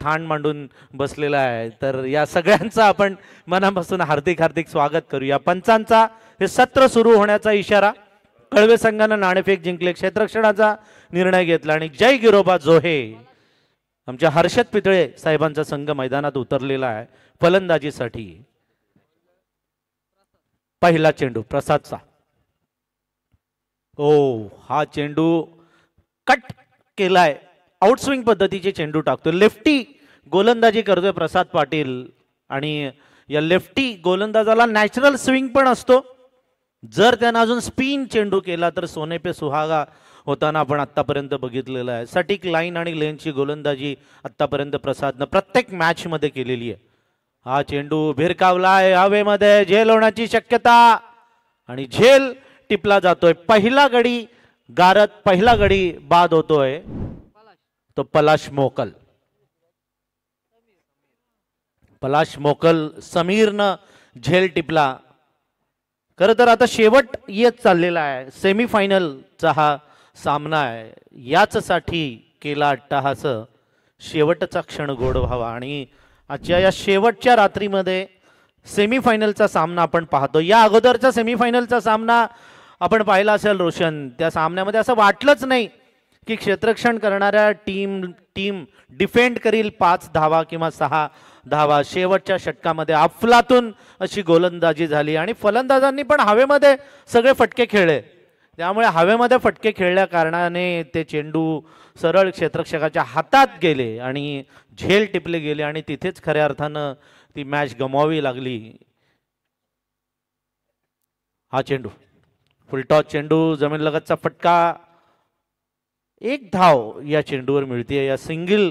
थांड मांडून बसलेला आहे तर या सगळ्यांचं आपण मनापासून हार्दिक हार्दिक स्वागत करूया पंचांचा हे सत्र सुरू होण्याचा इशारा कळवे संघानं नाणेफेक जिंकले क्षेत्रक्षणाचा निर्णय घेतला आणि जय गिरोबा जोहे आमच्या हर्षद पितळे साहेबांचा संघ मैदानात उतरलेला आहे फलंदाजीसाठी पहिला चेंडू प्रसादचा ओ हा चेंडू कट केलाय आउटस्विंग पद्धतीचे चेंडू टाकतो लेफ्टी गोलंदाजी करतोय प्रसाद पाटील आणि या लेफ्टी गोलंदाजाला नॅचरल स्विंग पण असतो जर त्यानं अजून स्पिन चेंडू केला तर सोने पे सुहागा होताना आपण आत्तापर्यंत बघितलेलं आहे सटीक लाईन आणि लेनची गोलंदाजी आत्तापर्यंत प्रसादनं प्रत्येक मॅचमध्ये केलेली आहे हा चेंडू भिरकावला आहे हवेमध्ये झेल होण्याची शक्यता आणि झेल टिपला जातोय पहिला गडी गारत पहिला गडी बाद होतोय तो पलाश मोकल पलाश मोकल समीरनं झेल टिपला खरं तर आता शेवट येत चाललेला आहे सेमीफायनलचा हा सामना आहे याचसाठी केला अट्टहास शेवटचा क्षण गोड व्हावा आणि आजच्या या शेवटच्या रात्रीमध्ये सेमीफायनलचा सामना आपण पाहतो या अगोदरचा सेमीफायनलचा सामना आपण पाहिला असेल रोशन त्या सामन्यामध्ये असं वाटलंच नाही की क्षेत्रक्षण करणाऱ्या टीम टीम डिफेंड करील पाच धावा किंवा सहा धावा शेवटच्या षटकामध्ये अफलातून अशी गोलंदाजी झाली आणि फलंदाजांनी पण हवेमध्ये सगळे फटके खेळले त्यामुळे हवेमध्ये फटके खेळल्या कारणाने ते चेंडू सरळ क्षेत्रक्षकाच्या हातात गेले आणि झेल टिपले गेले आणि तिथेच खऱ्या अर्थानं ती मॅच गमावी लागली हा चेंडू फुलटॉस चेंडू जमीन लगतचा फटका एक धाव या चेंडूवर मिळते या सिंगल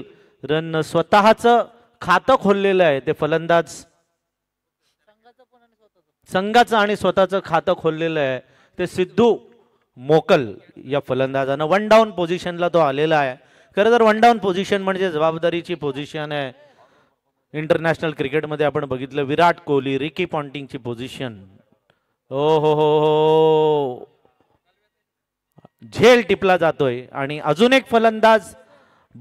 रन स्वतःचं खातं खोललेलं आहे ते फलंदाज संघाचं आणि स्वतःचं खातं खोललेलं आहे ते सिद्धू मोकल या फलंदाजानं वन डाऊन पोझिशनला तो आलेला आहे खरं तर वन डाऊन पोझिशन म्हणजे जबाबदारीची पोझिशन आहे इंटरनॅशनल क्रिकेटमध्ये आपण बघितलं विराट कोहली रिकी पॉन्टिंगची पोझिशन ओ हो हो हो झेल टिपला जातोय आणि अजून एक फलंदाज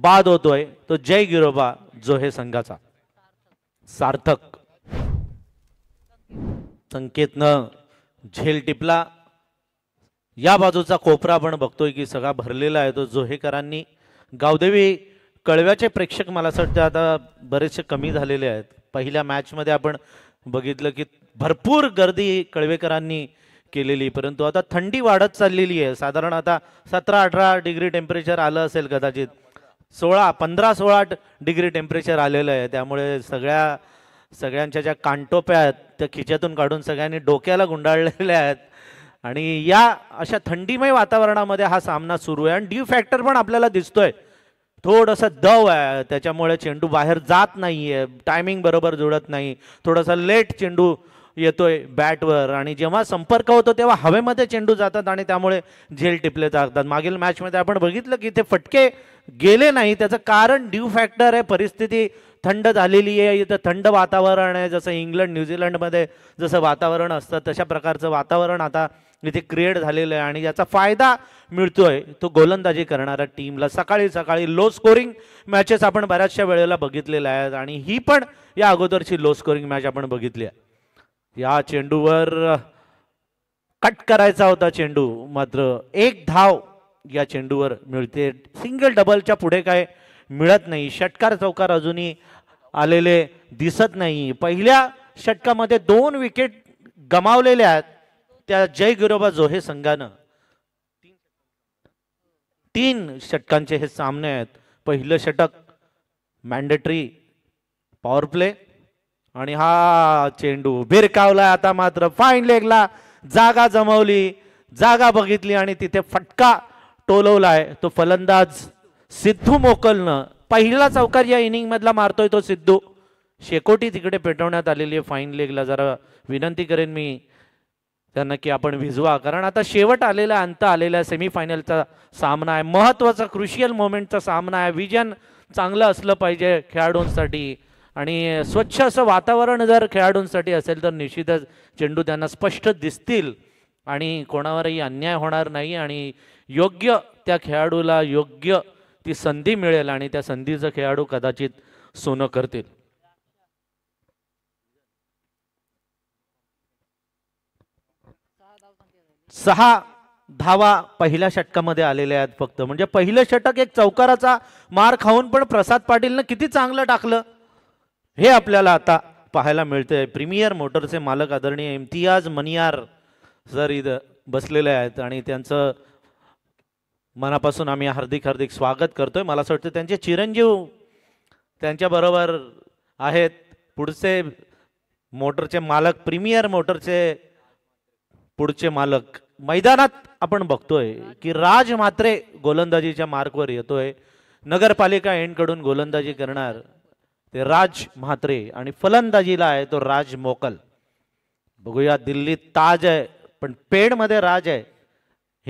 बाद होतोय तो जय गिरोबा जो हे संघाचा सार्थक संकेतन झेल टिपला या बाजूचा कोपरा आपण बघतोय की सगळा भरलेला आहे तो जोहेकरांनी गावदेवी कळव्याचे प्रेक्षक मला असं वाटतं आता बरेचसे कमी झालेले आहेत पहिल्या मॅचमध्ये आपण बघितलं की भरपूर गर्दी कळवेकरांनी केलेली परंतु आता थंडी वाढत चाललेली आहे साधारण आता सतरा अठरा डिग्री टेम्परेचर आलं असेल कदाचित सोळा पंधरा सोळा डिग्री टेम्परेचर आलेलं आहे त्यामुळे सगळ्या सगळ्यांच्या ज्या कानटोप्या आहेत त्या खिच्यातून काढून सगळ्यांनी डोक्याला गुंडाळलेल्या आहेत आणि या अशा थंडीमय वातावरणामध्ये हा सामना सुरू आहे आणि ड्यू फॅक्टर पण आपल्याला दिसतोय थोडंसं दव आहे त्याच्यामुळे चेंडू बाहेर जात नाही आहे टायमिंग बरोबर जुळत नाही थोडंसं लेट चेंडू येतोय बॅटवर आणि जेव्हा संपर्क होतो तेव्हा हवेमध्ये चेंडू जातात आणि त्यामुळे झेल टिपले जातात मागील मॅचमध्ये आपण बघितलं की ते फटके गेले नाही त्याचं कारण ड्यू फॅक्टर आहे परिस्थिती थंड झालेली आहे इथं थंड वातावरण आहे जसं इंग्लंड न्यूझीलंडमध्ये जसं वातावरण असतं तशा प्रकारचं वातावरण आता इथे क्रिएट झालेलं आहे आणि याचा फायदा मिळतोय तो गोलंदाजी करणारा टीमला सकाळी सकाळी लो स्कोरिंग मॅचेस आपण बऱ्याचशा वेळेला बघितलेल्या आहेत आणि ही पण या अगोदरची लो स्कोरिंग मॅच आपण बघितली आहे या चेंडूवर कट करायचा होता चेंडू मात्र एक धाव या चेंडूवर मिळते सिंगल डबलच्या पुढे काय मिळत नाही षटकार चौकार अजूनही आलेले दिसत नाही पहिल्या षटकामध्ये दोन विकेट गमावलेल्या आहेत त्या जय गिरोबा जोहे संघानं तीन षटकांचे हे सामने आहेत पहिलं षटक मॅन्डेटरी पॉवर प्ले आणि हा चेंडू भिरकावला आता मात्र फाईन लेगला जागा जमवली जागा बघितली आणि तिथे फटका टोलवलाय तो फलंदाज सिद्धू मोकलनं पहिला चौकार या इनिंग मधला मारतोय तो सिद्धू शेकोटी तिकडे पेटवण्यात आलेली आहे फाईन लेगला जरा विनंती करेन मी त्यांना की आपण भिजवा कारण आता शेवट आलेला अंत आलेला सेमीफायनलचा सामना आहे महत्त्वाचा क्रुशियल मोमेंटचा सामना आहे विजन चांगलं असलं पाहिजे खेळाडूंसाठी आणि स्वच्छ असं वातावरण जर खेळाडूंसाठी असेल तर निश्चितच चेंडू त्यांना स्पष्ट दिसतील आणि कोणावरही अन्याय होणार नाही आणि योग्य त्या खेळाडूला योग्य ती संधी मिळेल आणि त्या संधीचं खेळाडू कदाचित सोनं करतील सहा धावा पहिल्या षटकामध्ये आलेल्या आहेत फक्त म्हणजे पहिलं षटक एक चौकाराचा मार खाऊन पण प्रसाद पाटीलनं किती चांगलं टाकलं हे आपल्याला आता पाहायला मिळतंय प्रीमियर मोटरचे मालक आदरणीय इम्तियाज मनियार सर इथं बसलेले आहेत आणि त्यांचं मनापासून आम्ही हार्दिक हार्दिक स्वागत करतोय मला असं वाटतं त्यांचे चिरंजीव त्यांच्याबरोबर आहेत पुढचे मोटरचे मालक प्रीमियर मोटरचे पुढचे मालक मैदानात आपण बघतोय की राज मात्रे गोलंदाजीच्या मार्कवर येतोय नगरपालिका एंडकडून गोलंदाजी करणार ते राज म्हात्रे आणि फलंदाजीला आहे तो राज मोकल बघूया दिल्लीत ताज आहे पण पेडमध्ये राज आहे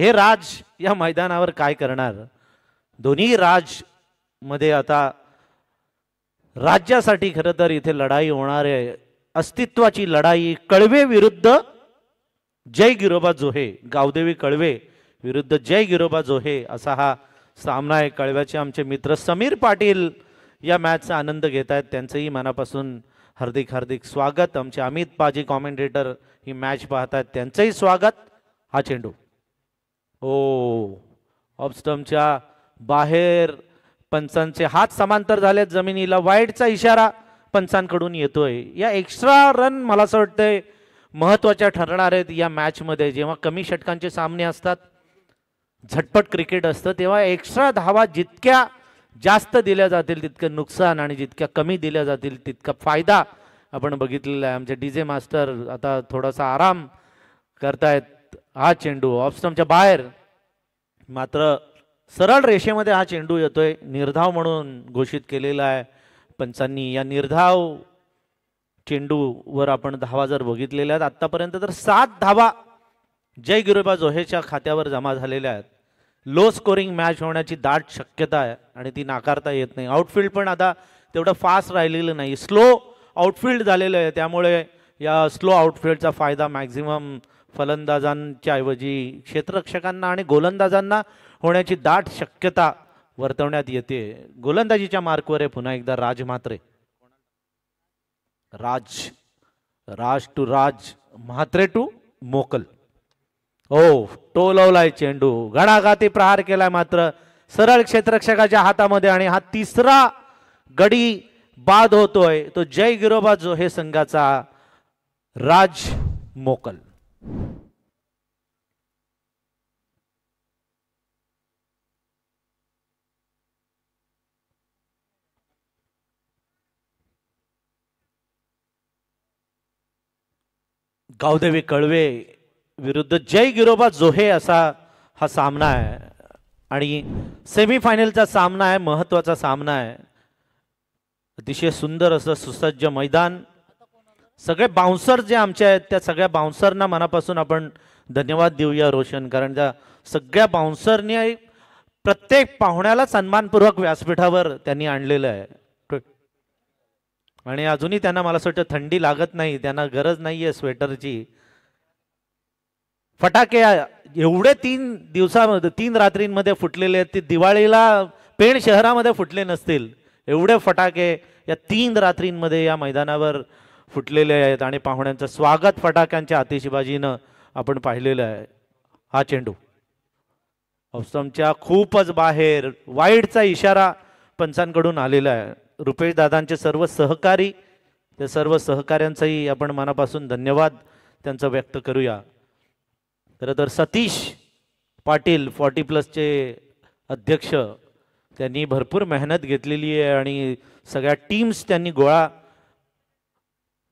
हे राज या मैदानावर काय करणार दोन्ही राज मध्ये आता राज्यासाठी खरं तर इथे लढाई होणार आहे अस्तित्वाची लढाई कळवे विरुद्ध जय गिरोबा जोहे गावदेवी कळवे विरुद्ध जय गिरोबा जोहे असा हा सामना आहे कळव्याचे आमचे मित्र समीर पाटील या मॅचचा आनंद घेत आहेत त्यांचंही मनापासून हार्दिक हार्दिक स्वागत आमचे अमित पाजी कॉमेंटेटर ही मॅच पाहत आहेत त्यांचंही स्वागत हा चेंडू ओ हो. ऑबस्टमच्या बाहेर पंचांचे हात समांतर झालेत जमिनीला वाईटचा इशारा पंचांकडून येतोय या एक्स्ट्रा रन मला असं वाटतंय महत्वाच्या ठरणार आहेत या मॅचमध्ये जेव्हा कमी षटकांचे सामने असतात झटपट क्रिकेट असतं तेव्हा एक्स्ट्रा धावा जितक्या जास्त दिल्या जातील तितकं नुकसान आणि जितक्या कमी दिल्या जातील तितका फायदा आपण बघितलेला आहे आमचे डी जे मास्टर आता थोडासा आराम करतायत हा चेंडू ऑफस्टमच्या बाहेर मात्र सरळ रेषेमध्ये हा चेंडू येतोय निर्धाव म्हणून घोषित केलेला आहे पंचांनी या निर्धाव चेंडूवर आपण धावा जर बघितलेल्या आहेत आत्तापर्यंत तर सात धावा जय गिरोबा जोहेच्या खात्यावर जमा झालेल्या आहेत लो स्कोरिंग मॅच होण्याची दाट शक्यता आहे आणि ती नाकारता येत नाही आउटफील्ड पण आता तेवढं फास्ट राहिलेलं नाही स्लो आउटफील्ड झालेलं आहे त्यामुळे या स्लो आउटफील्डचा फायदा मॅक्झिमम फलंदाजांच्या ऐवजी क्षेत्ररक्षकांना आणि गोलंदाजांना होण्याची दाट शक्यता वर्तवण्यात येते गोलंदाजीच्या मार्कवर आहे पुन्हा एकदा राज म्हात्रे राज राज टू राज म्हात्रे टू मोकल हो टोलवलाय चेंडू घडाघाती प्रहार केलाय मात्र सरळ क्षेत्ररक्षकाच्या हातामध्ये आणि हा तिसरा गडी बाद होतोय तो जय गिरोबा जो हे संघाचा राज मोकल गावदेवी कळवे विरुद्ध जय गिरोबा जोहे असा हा सामना आहे आणि सेमीफायनलचा सामना आहे महत्वाचा सामना आहे अतिशय सुंदर असं सुसज्ज मैदान सगळे बाउन्सर जे आमचे आहेत त्या सगळ्या बाउन्सरना मनापासून आपण धन्यवाद देऊया रोशन कारण त्या सगळ्या बाउन्सरनी प्रत्येक पाहुण्याला सन्मानपूर्वक व्यासपीठावर त्यांनी आणलेलं आहे आणि अजूनही त्यांना मला असं वाटतं थंडी लागत नाही त्यांना गरज नाही आहे स्वेटरची फटाके एवढे तीन दिवसामध्ये तीन रात्रींमध्ये फुटलेले आहेत ते दिवाळीला पेण शहरामध्ये फुटले नसतील एवढे फटाके या तीन रात्रींमध्ये या मैदानावर फुटलेले आहेत आणि पाहुण्यांचं स्वागत फटाक्यांच्या अतिशिबाजीनं आपण पाहिलेलं आहे हा चेंडू औसमच्या खूपच बाहेर वाईटचा इशारा पंचांकडून आलेला आहे रुपेश दादांचे सर्व सहकारी त्या सर्व सहकाऱ्यांचाही आपण मनापासून धन्यवाद त्यांचं व्यक्त करूया खरं तर सतीश पाटील फॉर्टी प्लसचे अध्यक्ष त्यांनी भरपूर मेहनत घेतलेली आहे आणि सगळ्या टीम्स त्यांनी गोळा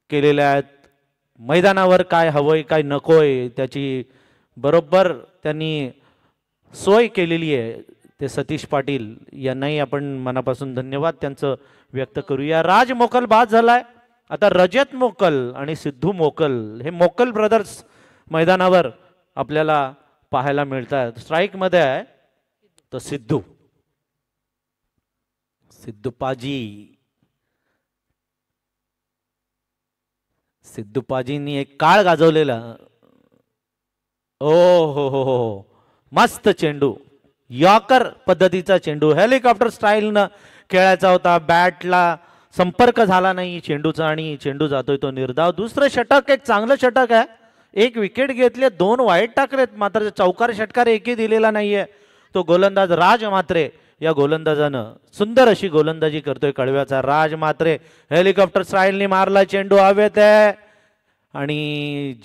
केलेल्या आहेत मैदानावर काय हवंय काय नकोय त्याची बरोबर त्यांनी सोय केलेली आहे ते सतीश पाटील यांनाही आपण मनापासून धन्यवाद त्यांचं व्यक्त करूया राज मोकल बाद झालाय आता रजत मोकल आणि सिद्धू मोकल हे मोकल ब्रदर्स मैदानावर आपल्याला पाहायला मिळतात स्ट्राईकमध्ये आहे तर सिद्धू सिद्धूपाजी सिद्धुपाजींनी एक काळ गाजवलेला ओ हो हो हो, हो. मस्त चेंडू यॉकर पद्धतीचा चेंडू हेलिकॉप्टर स्टाईलनं खेळायचा होता बॅटला संपर्क झाला नाही चेंडूचा आणि चेंडू जातोय तो निर्धाव दुसरं षटक एक चांगलं षटक आहे एक विकेट घेतले दोन वाईट टाकलेत मात्र चौकार षटकार एकही दिलेला नाहीये तो गोलंदाज राज मात्रे या गोलंदाजानं सुंदर अशी गोलंदाजी करतोय कळव्याचा राज मात्रे हेलिकॉप्टर स्टाईलने मारला चेंडू हवेत आहे आणि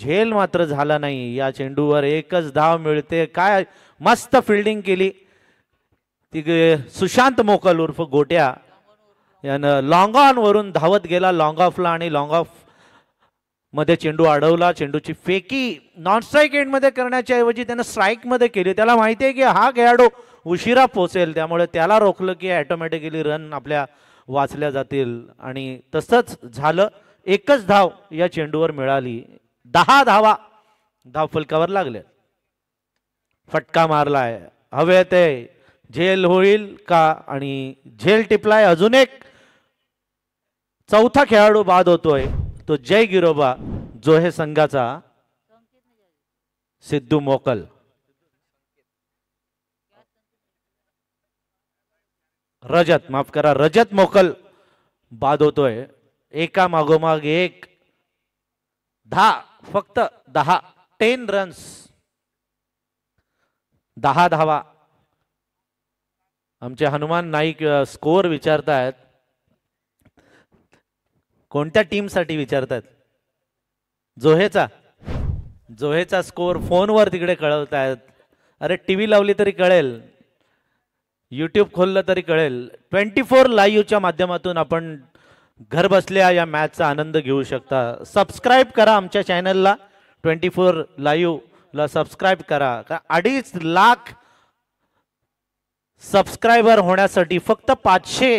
झेल मात्र झाला नाही या चेंडूवर एकच धाव मिळते काय मस्त फिल्डिंग केली ती सुशांत मोकल उर्फ गोट्या यानं लॉंग ऑनवरून धावत गेला लॉंग ऑफला आणि लॉंग ऑफ मध्ये चेंडू अडवला चेंडूची फेकी नॉन स्ट्राईक मध्ये करण्याच्या ऐवजी त्यानं स्ट्राईकमध्ये केली त्याला माहिती आहे की हा खेळाडू उशिरा पोचेल त्यामुळे त्याला रोखलं की ॲटोमॅटिकली रन आपल्या वाचल्या जातील आणि तसंच झालं एकच धाव या चेंडूवर मिळाली दहा धावा धाव फलकावर लागल्या फटका मारलाय हवे ते झेल होईल का आणि झेल टिपलाय अजून एक चौथा खेळाडू बाद होतोय तो जय गिरोबा जो हे संघाचा सिद्धू मोकल रजत माफ करा रजत मोकल बाद होतोय एका मागोमाग एक दहा फक्त दहा टेन रन्स दहा धावा आमचे हनुमान नाईक स्कोर विचारतायत कोणत्या टीमसाठी विचारतात जोहेचा जोहेचा स्कोअर फोनवर तिकडे कळवत आहेत अरे टी व्ही लावली तरी कळेल यूट्यूब खोललं तरी कळेल ट्वेंटी फोर लाईव्हच्या माध्यमातून आपण घर बसल्या या मॅचचा आनंद घेऊ शकता सबस्क्राईब करा आमच्या चॅनलला ट्वेंटी फोर ला सबस्क्राईब करा अडीच लाख सबस्क्रायबर होण्यासाठी फक्त पाचशे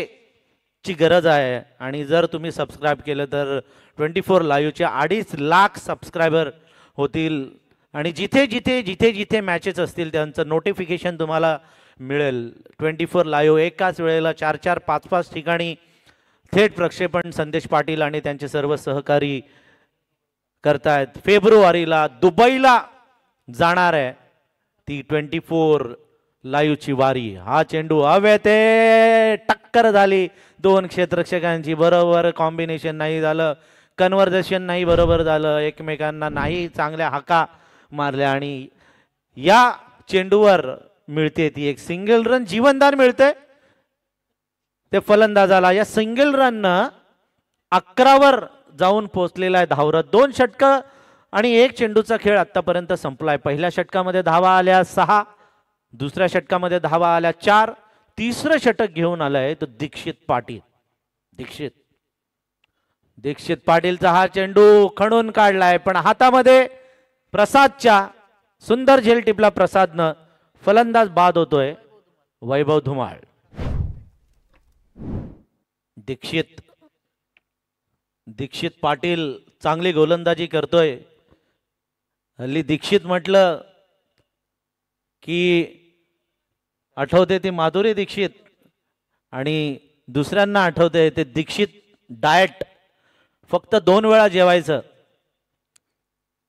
ची गरज आहे आणि जर तुम्ही सबस्क्राईब केलं तर ट्वेंटी फोर लाईव्हचे अडीच लाख सबस्क्रायबर होतील आणि जिथे जिथे जिथे जिथे मॅचेस असतील त्यांचं नोटिफिकेशन तुम्हाला मिळेल ट्वेंटी फोर लाईव्ह एकाच वेळेला चार चार पाच पाच ठिकाणी थेट प्रक्षेपण संदेश पाटील आणि त्यांचे सर्व सहकारी करतायत फेब्रुवारीला दुबईला जाणार आहे ती ट्वेंटी फोर लाईवची वारी हा चेंडू हवे ते टक्कर झाली दोन क्षेत्रक्षकांची बरोबर कॉम्बिनेशन नाही झालं कन्व्हर्जेशन नाही बरोबर झालं एकमेकांना नाही चांगल्या हाका मारल्या आणि या चेंडूवर मिळते ती एक सिंगल रन जीवनदान मिळते ते फलंदाजाला या सिंगल रननं अकरावर जाऊन पोचलेला आहे धावरत दोन षटकं आणि एक चेंडूचा खेळ आत्तापर्यंत संपलाय पहिल्या षटकामध्ये धावा आल्या सहा दुसऱ्या षटकामध्ये धावा आल्या चार तिसरं षटक घेऊन आलंय तो दीक्षित पाटील दीक्षित दीक्षित पाटीलचा हा चेंडू खणून काढलाय पण हातामध्ये प्रसादच्या सुंदर झेल टिपला प्रसादनं फलंदाज बाद होतोय वैभव धुमाळ दीक्षित दीक्षित पाटील चांगली गोलंदाजी करतोय हल्ली दीक्षित म्हटलं की आठवते ती माधुरी दीक्षित आणि दुसऱ्यांना आठवते ते दीक्षित डाएट फक्त दोन वेळा जेवायचं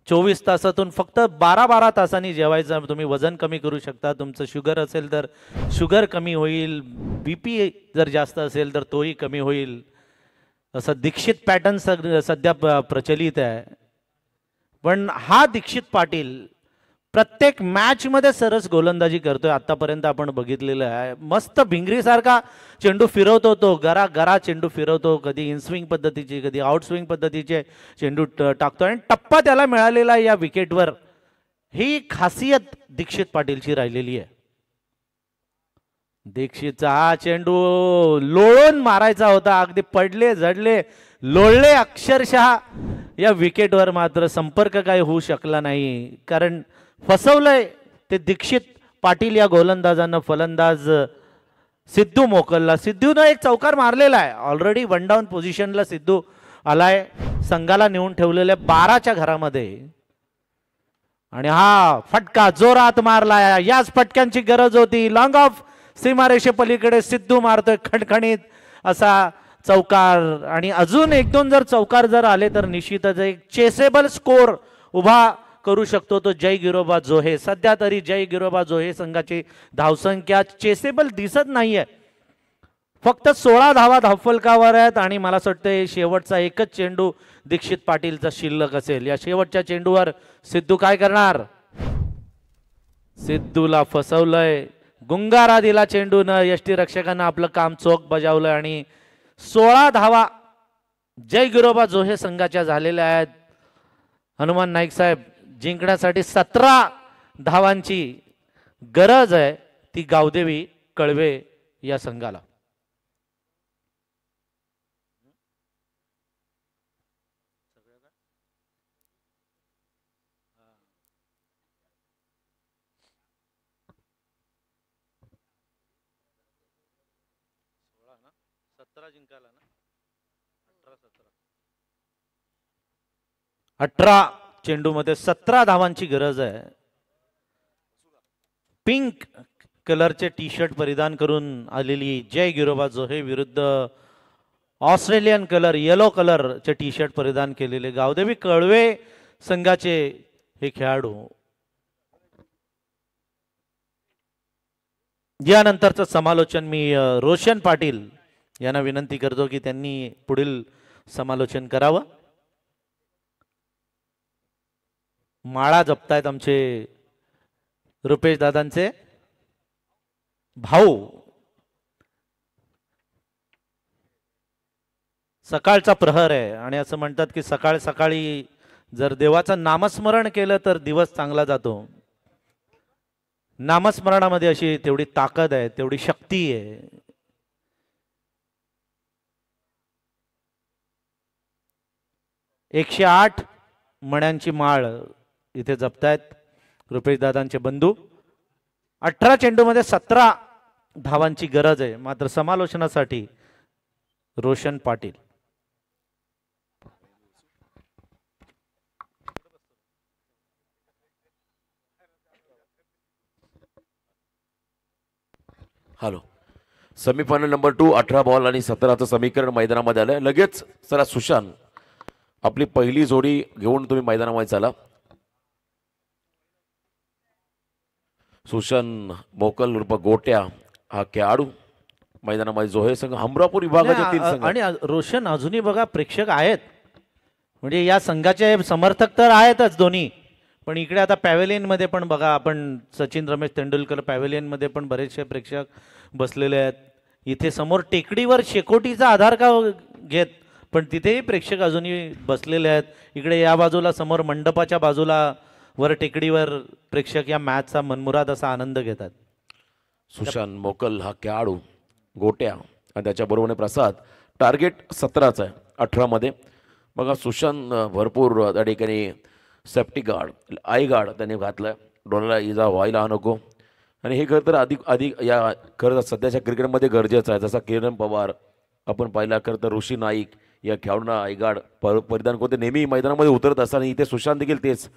चोवीस तासातून फक्त बारा बारा तासांनी जेवायचं तुम्ही वजन कमी करू शकता तुमचं शुगर असेल तर शुगर कमी होईल बी पी जर जास्त असेल तर तोही कमी होईल असं दीक्षित पॅटर्न सध्या प्रचलित आहे पण हा दीक्षित पाटील प्रत्येक मॅचमध्ये सरस गोलंदाजी करतोय आत्तापर्यंत आपण बघितलेलं आहे मस्त सारखा चेंडू फिरवतो तो गरा गरा चेंडू फिरवतो कधी इनस्विंग पद्धतीचे कधी स्विंग पद्धतीचे चेंडू टाकतो आणि टप्पा त्याला मिळालेला या विकेटवर ही खासियत दीक्षित पाटीलची राहिलेली आहे दीक्षितचा हा चेंडू लोळून मारायचा होता अगदी पडले झडले लोळले अक्षरशः या विकेटवर मात्र संपर्क काही होऊ शकला नाही कारण फसवलंय ते दीक्षित पाटील या गोलंदाजानं फलंदाज सिद्धू मोकलला सिद्धूनं एक चौकार मारलेला आहे ऑलरेडी वन डाऊन पोझिशनला सिद्धू आलाय संघाला नेऊन ठेवलेल्या बाराच्या घरामध्ये आणि हा फटका जोरात मारलाय याच फटक्यांची गरज होती लॉंग ऑफ सीमारेषे पलीकडे सिद्धू मारतोय खणखणीत असा चौकार आणि अजून एक दोन जर चौकार जर आले तर निश्चितच एक चेसेबल स्कोर उभा करू शकतो तो जय गिरोबा जोहे सध्या तरी जय गिरोबा जोहे संघाची धावसंख्या चेसेबल दिसत नाहीये फक्त सोळा धावा धावफलकावर आहेत आणि मला असं वाटतं शेवटचा एकच चेंडू दीक्षित पाटीलचा शिल्लक असेल या शेवटच्या चेंडूवर सिद्धू काय करणार सिद्धूला फसवलंय गुंगारा दिला यष्टी रक्षकांना आपलं काम चोख बजावलंय आणि सोळा धावा जय गिरोबा जोहे संघाच्या झालेल्या आहेत हनुमान नाईक साहेब जिंकण्यासाठी सतरा धावांची गरज आहे ती गावदेवी कळवे या संघाला जिंकायला ना सतरा अठरा चेंडूमध्ये सतरा धावांची गरज आहे पिंक कलरचे टी शर्ट परिधान करून आलेली जय गिरोबा जोहे विरुद्ध ऑस्ट्रेलियन कलर येलो कलरचे टी शर्ट परिधान केलेले गावदेवी कळवे संघाचे हे खेळाडू यानंतरचं समालोचन मी रोशन पाटील यांना विनंती करतो की त्यांनी पुढील समालोचन करावं माळा जपतायत आमचे रुपेश दादांचे भाऊ सकाळचा प्रहर आहे आणि असं म्हणतात की सकाळ सकाळी जर देवाचं नामस्मरण केलं तर दिवस चांगला जातो नामस्मरणामध्ये अशी तेवढी ताकद आहे तेवढी शक्ती आहे एकशे आठ मण्यांची माळ इथे जपतायत दादांचे बंधू अठरा चेंडूमध्ये सतरा धावांची गरज आहे मात्र समालोचनासाठी Roshan Patil hello semifinal number two अठरा बॉल आणि सतराचं समीकरण मैदानामध्ये आलंय लगेच सरा सुशांत आपली पहिली जोडी घेऊन तुम्ही मैदानामध्ये चाला सुशन मोकल रूप गोट्या हा खेळाडू मैदानामध्ये हे संघ हमरापूर विभागाचे तीन संघ आणि रोशन अजूनही बघा प्रेक्षक आहेत म्हणजे या संघाचे समर्थक तर आहेतच दोन्ही पण इकडे आता मध्ये पण बघा आपण सचिन रमेश तेंडुलकर मध्ये पण बरेचसे प्रेक्षक बसलेले आहेत इथे समोर टेकडीवर शेकोटीचा आधार का घेत पण तिथेही प्रेक्षक अजूनही बसलेले आहेत इकडे या बाजूला समोर मंडपाच्या बाजूला वर टेकडीवर प्रेक्षक या मॅचचा मनमुराद असा आनंद घेतात सुशांत मोकल हा खेळाडू गोट्या आणि त्याच्याबरोबर प्रसाद टार्गेट सतराचा आहे अठरामध्ये बघा सुशांत भरपूर त्या ठिकाणी सेफ्टी गार्ड आई गार्ड त्यांनी घातलं आहे डोळ्याला इजा व्हायला नको आणि हे खरं तर अधिक अधिक या खरं तर सध्याच्या क्रिकेटमध्ये गरजेचं आहे जसा किरण पवार आपण पाहिला खरं तर ऋषी नाईक या खेळाडूंना आईगाड पर परिधान कोणते नेहमी मैदानामध्ये उतरत असताना इथे सुशांत देखील तेच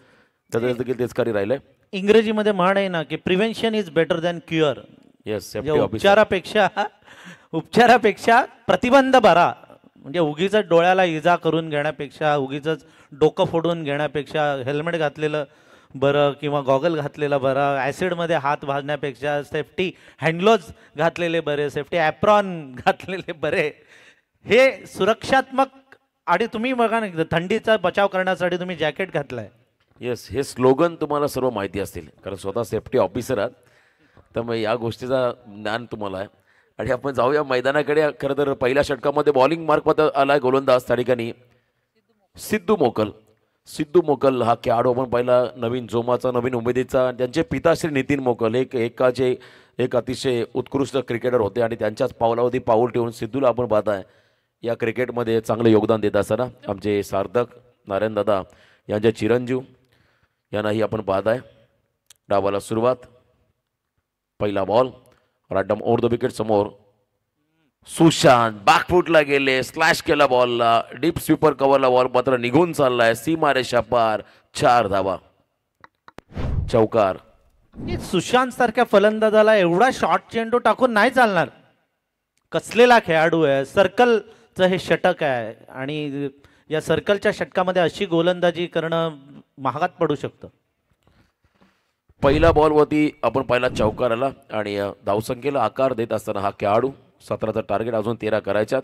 त्याचं देखील तेच कार्य राहिलंय इंग्रजीमध्ये म्हण आहे ना की prevention is better than cure yes उपचारापेक्षा उपचारापेक्षा प्रतिबंध बरा म्हणजे उगीच डोळ्याला इजा करून घेण्यापेक्षा उगीच डोकं फोडून घेण्यापेक्षा हेल्मेट घातलेलं बरं किंवा गॉगल घातलेलं बरं ॲसिडमध्ये हात भाजण्यापेक्षा सेफ्टी हँडग्लोज घातलेले बरे सेफ्टी ॲप्रॉन घातलेले बरे हे सुरक्षात्मक आणि तुम्ही बघा ना थंडीचा बचाव करण्यासाठी तुम्ही जॅकेट घातलं आहे येस हे स्लोगन तुम्हाला सर्व माहिती असतील कारण स्वतः सेफ्टी ऑफिसर आहात मग या गोष्टीचा ज्ञान तुम्हाला आहे आणि आपण जाऊया मैदानाकडे खरं तर पहिल्या षटकामध्ये बॉलिंग मात्र आला गोलंदाज त्या ठिकाणी सिद्धू मोकल सिद्धू मोकल हा खेळाडू आपण पहिला नवीन जोमाचा नवीन उमेदीचा त्यांचे पिता श्री नितीन मोकल एक एकाचे एक अतिशय उत्कृष्ट क्रिकेटर होते आणि त्यांच्याच पावलावधी पाऊल ठेवून सिद्धूला आपण पाहताय या क्रिकेटमध्ये चांगलं योगदान देत असताना आमचे सार्थक दादा यांचे चिरंजीव यांनाही आपण पाहत आहे डावाला सुरुवात पहिला बॉल राडम ओव्हर द विकेट समोर सुशांत बाकफूटला गेले स्लॅश केला बॉलला डीप स्वीपर कव्हरला बॉल मात्र निघून चाललाय रेषा पार चार धावा चौकार सुशांत सारख्या फलंदाजाला एवढा शॉर्ट चेंडू टाकून नाही चालणार कसलेला खेळाडू आहे सर्कलचं हे षटक आहे आणि या सर्कलच्या षटकामध्ये अशी गोलंदाजी करणं महागात पडू शकतं पहिला बॉलवरती आपण पहिला चौकार आला आणि धावसंख्येला आकार देत असताना हा खेळाडू सतराचा टार्गेट अजून तेरा करायच्यात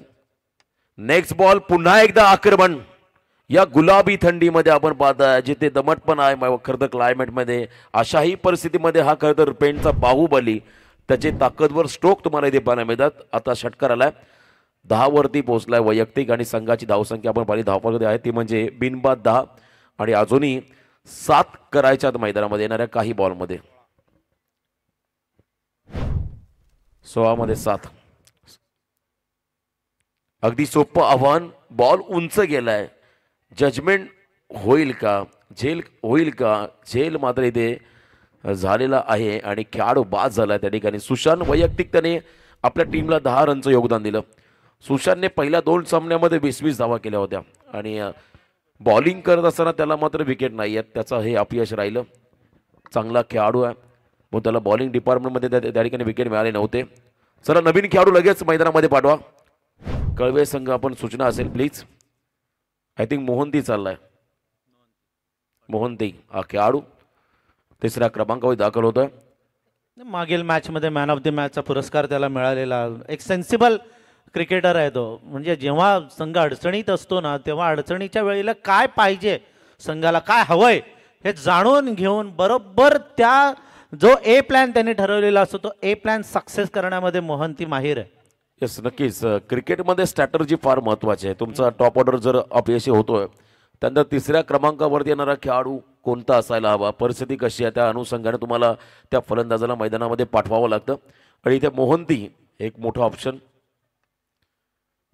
नेक्स्ट बॉल पुन्हा एकदा आक्रमण या गुलाबी थंडीमध्ये आपण पाहताय जिथे दमट पण आहे खरं क्लायमेटमध्ये अशाही परिस्थितीमध्ये हा खरं तर पेंटचा बाहुबली त्याचे ताकदवर स्ट्रोक तुम्हाला इथे पाहायला मिळतात आता षटकार आलाय दहावरती वरती पोहोचलाय वैयक्तिक आणि संघाची धावसंख्या आपण पाहिली धावपळकडे आहे ती म्हणजे बिनबाद दहा आणि अजूनही सात करायच्या मैदानामध्ये येणाऱ्या काही बॉलमध्ये सोळामध्ये सात अगदी सोपं आव्हान बॉल उंच गेलाय जजमेंट होईल का झेल होईल का झेल मात्र इथे झालेला आहे आणि खेळाडू बाद झाला त्या ठिकाणी सुशांत वैयक्तिक त्याने आपल्या टीमला दहा रनचं योगदान दिलं सुशांतने पहिल्या दोन सामन्यामध्ये वीस वीस धावा केल्या होत्या आणि बॉलिंग करत असताना त्याला मात्र विकेट नाही आहेत त्याचं हे अपयश राहिलं चांगला खेळाडू आहे मग त्याला बॉलिंग डिपार्टमेंटमध्ये त्या ठिकाणी विकेट मिळाले नव्हते चला नवीन खेळाडू लगेच मैदानामध्ये पाठवा कळवे संघ आपण सूचना असेल प्लीज आय थिंक मोहंती चाललाय मोहनती हा खेळाडू तिसऱ्या क्रमांकावर दाखल होतोय मागील मॅचमध्ये मॅन ऑफ द मॅचचा पुरस्कार त्याला मिळालेला एक सेन्सिबल क्रिकेटर आहे तो म्हणजे जेव्हा संघ अडचणीत असतो ना तेव्हा अडचणीच्या वेळेला काय पाहिजे संघाला काय हवंय हे जाणून घेऊन बरोबर त्या जो ए प्लॅन त्यांनी ठरवलेला असतो तो ए प्लॅन सक्सेस करण्यामध्ये मोहंती माहीर आहे येस नक्कीच क्रिकेटमध्ये स्ट्रॅटर्जी फार महत्वाची आहे तुमचा टॉप ऑर्डर जर अपयशी होतोय त्यानंतर तिसऱ्या क्रमांकावरती येणारा खेळाडू कोणता असायला हवा परिस्थिती कशी आहे त्या अनुषंगाने तुम्हाला त्या फलंदाजाला मैदानामध्ये पाठवावं लागतं आणि इथे मोहंती एक मोठं ऑप्शन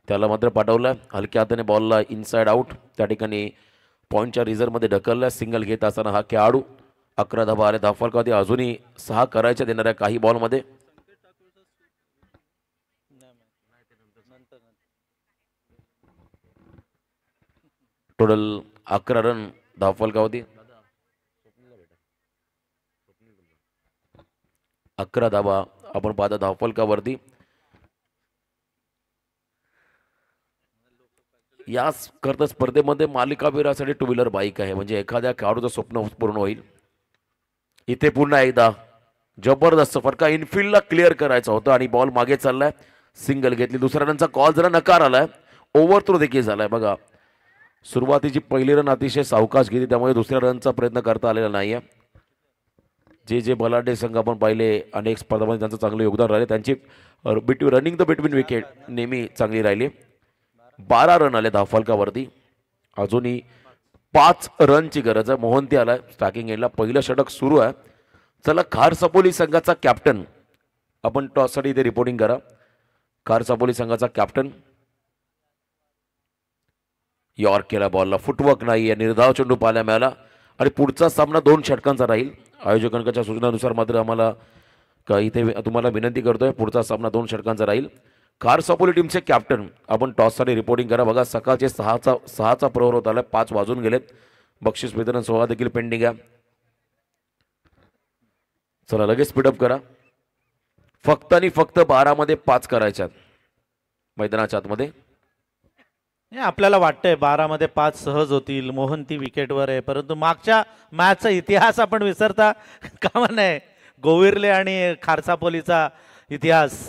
त्याला मात्र पाठवलं हलक्या हाताने बॉलला इनसाईड आऊट त्या ठिकाणी पॉईंटच्या रिझर्वमध्ये ढकलला सिंगल घेत असताना हा खेळाडू अकरा धाबा आले धाफालकावधी अजूनही सहा करायच्या देणाऱ्या काही बॉलमध्ये टोटल अकरा रन धाफलकावधी अकरा धाबा आपण पाहता धावफलकावरती या करता स्पर्धेमध्ये मालिकावीरासाठी टू व्हीलर बाईक आहे म्हणजे एखाद्या खेळाडूचं स्वप्न पूर्ण होईल इथे पुन्हा एकदा जबरदस्त फटका इनफिल्डला क्लिअर करायचा होता आणि बॉल मागे चाललाय सिंगल घेतली दुसऱ्या कॉल जरा नकार आलाय ओव्हर थ्रो देखील झालाय बघा सुरुवातीची पहिली रन अतिशय सावकाश घेतली त्यामुळे दुसऱ्या रनचा प्रयत्न करता आलेला नाही आहे जे जे बलाडे संघ आपण पाहिले अनेक स्पर्धामध्ये त्यांचं चांगलं योगदान राहिले त्यांची between running the between wicket नेहमी चांगली राहिली बारा रन आले धावफलकावरती अजूनही पाच रनची गरज आहे मोहंती आला स्टॅकिंग एंडला पहिलं षटक सुरू आहे चला खार सपोली संघाचा कॅप्टन आपण टॉससाठी इथे रिपोर्टिंग करा खार सपोली संघाचा कॅप्टन यॉर्क केला बॉलला फुटवर्क नाही आहे निर्धाव चेंडू पाहायला मिळाला आणि पुढचा सामना दोन षटकांचा राहील आयोजकांच्या सूचनानुसार मात्र आम्हाला इथे तुम्हाला विनंती करतोय पुढचा सामना दोन षटकांचा राहील कार सापोली टीमचे कॅप्टन आपण टॉससाठी रिपोर्टिंग करा बघा सकाळचे सहाचा सहाचा प्रवर होत आला पाच वाजून गेलेत बक्षीस वितरण सोहळा देखील पेंडिंग आहे चला लगेच स्पीडअप करा फक्त आणि फक्त बारामध्ये पाच करायच्यात मैदानाच्या आतमध्ये आपल्याला वाटतंय बारामध्ये पाच सहज होतील मोहन ती विकेटवर आहे परंतु मागच्या मॅचचा इतिहास आपण विसरता कामा नये गोविरले आणि खारसापोलीचा इतिहास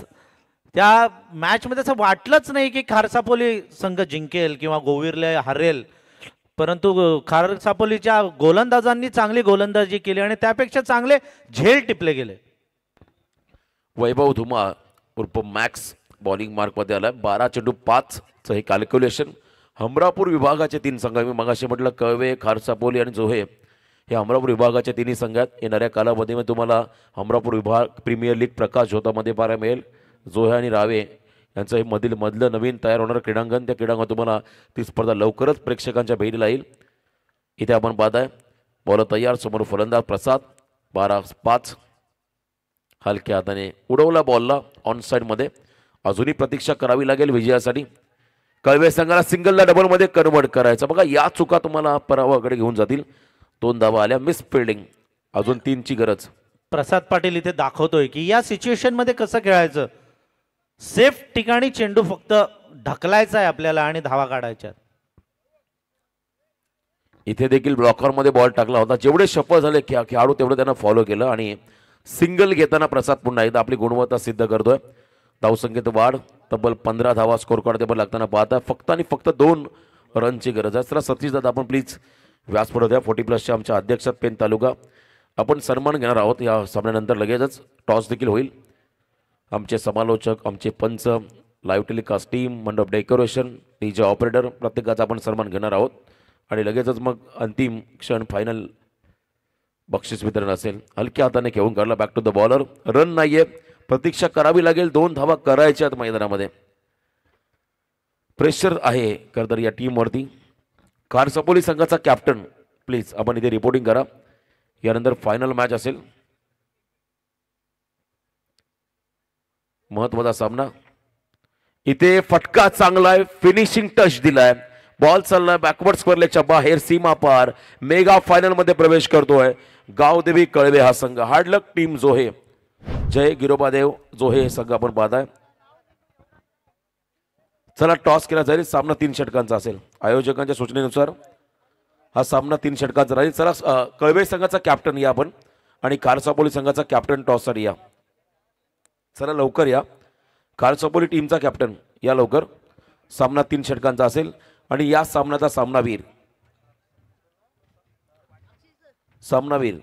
त्या मॅचमध्ये असं वाटलंच नाही की खारसापोली संघ जिंकेल किंवा गोविरले हरेल परंतु खारसापोलीच्या गोलंदाजांनी चांगली गोलंदाजी केली आणि त्यापेक्षा चांगले झेल टिपले गेले वैभव धुमा उर्फ मॅक्स बॉलिंग मार्कमध्ये आला बारा चेंडू पाचचं हे कॅल्क्युलेशन हमरापूर विभागाचे तीन संघ मी मगाशी म्हटलं कळवे खारसापोली आणि जोहे हे अमरापूर विभागाच्या तिन्ही संघात येणाऱ्या कालावधीमध्ये तुम्हाला अमरापूर विभाग प्रीमियर लीग प्रकाश मध्ये पाहायला मिळेल जोहे आणि रावे यांचं हे मधील मधलं नवीन तयार होणारं क्रीडांगण त्या क्रीडांगण तुम्हाला ती स्पर्धा लवकरच प्रेक्षकांच्या भेटीला येईल इथे आपण बाधा आहे बॉल तयार समोर फलंदाज प्रसाद बारा पाच हलक्या हाताने उडवला बॉलला ऑन साईडमध्ये अजूनही प्रतीक्षा करावी लागेल विजयासाठी कळवे संघाला सिंगलला डबलमध्ये कन्वर्ट करायचं बघा या चुका तुम्हाला परावाकडे घेऊन जातील दोन धावा आल्या मिस फिल्डिंग अजून तीनची गरज प्रसाद पाटील इथे दाखवतोय की या सिच्युएशनमध्ये कसं खेळायचं सेफ ठिकाणी चेंडू फक्त ढकलायचा आहे आपल्याला आणि धावा काढायच्या इथे देखील ब्लॉकरमध्ये बॉल टाकला होता जेवढे शप झाले खेळाडू तेवढं त्यांना फॉलो केलं आणि सिंगल घेताना प्रसाद पुन्हा एकदा आपली गुणवत्ता सिद्ध करतोय धावसंख्येत वाढ तब्बल पंधरा धावा स्कोर कार्ड लागताना पाहता फक्त आणि फक्त दोन रनची गरज आहे तर सतीश दादा आपण प्लीज व्यासपड द्या फोर्टी प्लसच्या आमच्या अध्यक्षात पेन तालुका आपण सन्मान घेणार आहोत या सामन्यानंतर लगेचच टॉस देखील होईल आमचे समालोचक आमचे पंच लाईव्ह टेलिकास्ट टीम मंडप डेकोरेशन डी जे ऑपरेटर प्रत्येकाचा आपण सन्मान घेणार आहोत आणि लगेचच मग अंतिम क्षण फायनल बक्षीस वितरण असेल हलक्या हाताने घेऊन काढला back to the bowler run नाही आहे प्रतीक्षा करावी लागेल दोन धावा करायच्यात मैदानामध्ये प्रेशर आहे खरंतर या टीमवरती कारसपोली संघाचा कॅप्टन प्लीज आपण इथे रिपोर्टिंग करा यानंतर फायनल मॅच असेल महत्वाचा सामना इथे फटका चांगला आहे फिनिशिंग टच दिलाय बॉल चाललाय बॅकवर्ड स्क्वेअरलेच्या बाहेर सीमा पार मेगा फायनलमध्ये प्रवेश करतोय गावदेवी कळवे हा संघ हार्डलक टीम जोहे जय गिरोबादेव जोहे हे संघ आपण पाहताय चला टॉस केला जाईल सामना तीन षटकांचा असेल आयोजकांच्या सूचनेनुसार हा सामना तीन षटकांचा राहील चला कळवे संघाचा कॅप्टन या आपण आणि कारसापोली संघाचा कॅप्टन टॉससाठी या चला लवकर या कारचपोली टीमचा कॅप्टन या लवकर सामना तीन षटकांचा असेल आणि या सामन्याचा सामनावीर सामनावीर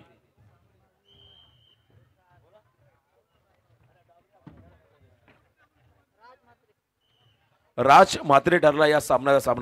राज मात्रे ठरला या सामन्याचा सामना